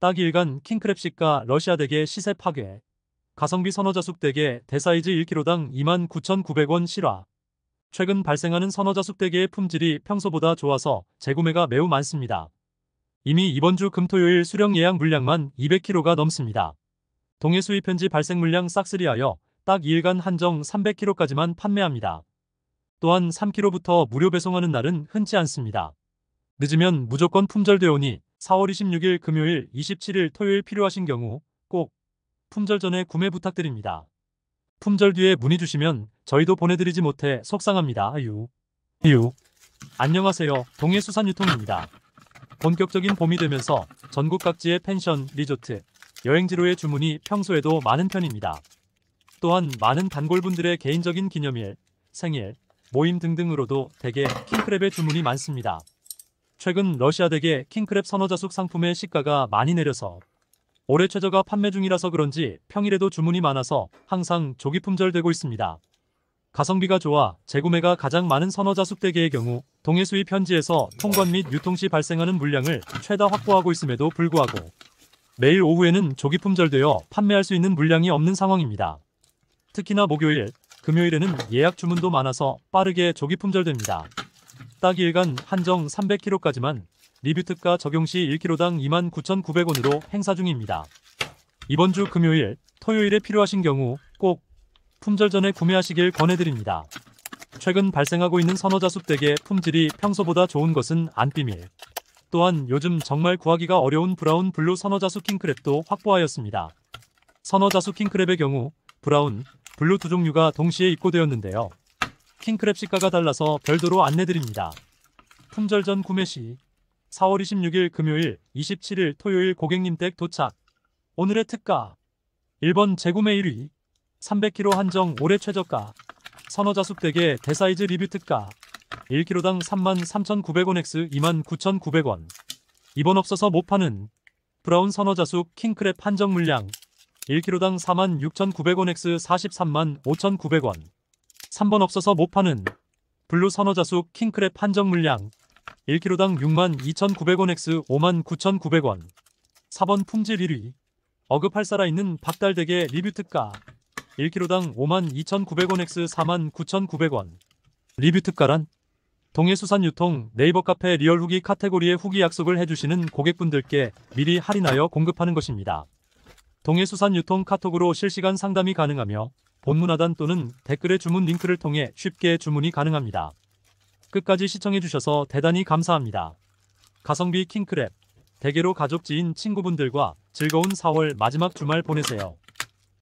딱 1간 킹크랩식가 러시아 댁의 시세 파괴 가성비 선어자숙 댁의 대사이즈 1kg당 29,900원 실화 최근 발생하는 선어자숙 댁의 품질이 평소보다 좋아서 재구매가 매우 많습니다. 이미 이번 주 금토요일 수령 예약 물량만 200kg가 넘습니다. 동해 수입편지 발생 물량 싹쓸이하여 딱 2일간 한정 300kg까지만 판매합니다. 또한 3kg부터 무료 배송하는 날은 흔치 않습니다. 늦으면 무조건 품절되오니 4월 26일 금요일 27일 토요일 필요하신 경우 꼭 품절 전에 구매 부탁드립니다. 품절 뒤에 문의 주시면 저희도 보내드리지 못해 속상합니다. 유 유. 안녕하세요. 동해수산유통입니다. 본격적인 봄이 되면서 전국 각지의 펜션, 리조트, 여행지로의 주문이 평소에도 많은 편입니다. 또한 많은 단골분들의 개인적인 기념일, 생일, 모임 등등으로도 대개 킹크랩의 주문이 많습니다. 최근 러시아 댁의 킹크랩 선어자숙 상품의 시가가 많이 내려서 올해 최저가 판매 중이라서 그런지 평일에도 주문이 많아서 항상 조기 품절되고 있습니다. 가성비가 좋아 재구매가 가장 많은 선어자숙 대게의 경우 동해 수입 현지에서 통관 및 유통 시 발생하는 물량을 최다 확보하고 있음에도 불구하고 매일 오후에는 조기 품절되어 판매할 수 있는 물량이 없는 상황입니다. 특히나 목요일, 금요일에는 예약 주문도 많아서 빠르게 조기 품절됩니다. 딱 2일간 한정 300kg까지만 리뷰 특가 적용 시 1kg당 29,900원으로 행사 중입니다. 이번 주 금요일, 토요일에 필요하신 경우 꼭 품절 전에 구매하시길 권해드립니다. 최근 발생하고 있는 선호자숲댁의 품질이 평소보다 좋은 것은 안 비밀. 또한 요즘 정말 구하기가 어려운 브라운 블루 선호자수 킹크랩도 확보하였습니다. 선호자수 킹크랩의 경우 브라운, 블루 두 종류가 동시에 입고되었는데요. 킹크랩 시가가 달라서 별도로 안내드립니다. 품절 전 구매 시 4월 26일 금요일, 27일 토요일 고객님 댁 도착. 오늘의 특가 1번 재구매 1위 300kg 한정 올해 최저가 선호자숙 댁의 대사이즈 리뷰 특가 1kg당 33,900원 x 29,900원 이번 없어서 못 파는 브라운 선호자숙 킹크랩 한정 물량 1kg당 46,900원 x 435,900원 3번 없어서 못 파는 블루 선어자수 킹크랩 한정 물량 1kg당 62,900원 x 59,900원 4번 품질 1위 어급할 살아있는 박달대게 리뷰 특가 1kg당 52,900원 x 49,900원 리뷰 특가란 동해수산 유통 네이버 카페 리얼 후기 카테고리에 후기 약속을 해주시는 고객분들께 미리 할인하여 공급하는 것입니다. 동해수산 유통 카톡으로 실시간 상담이 가능하며 본문하단 또는 댓글의 주문 링크를 통해 쉽게 주문이 가능합니다. 끝까지 시청해주셔서 대단히 감사합니다. 가성비 킹크랩 대개로 가족 지인 친구분들과 즐거운 4월 마지막 주말 보내세요.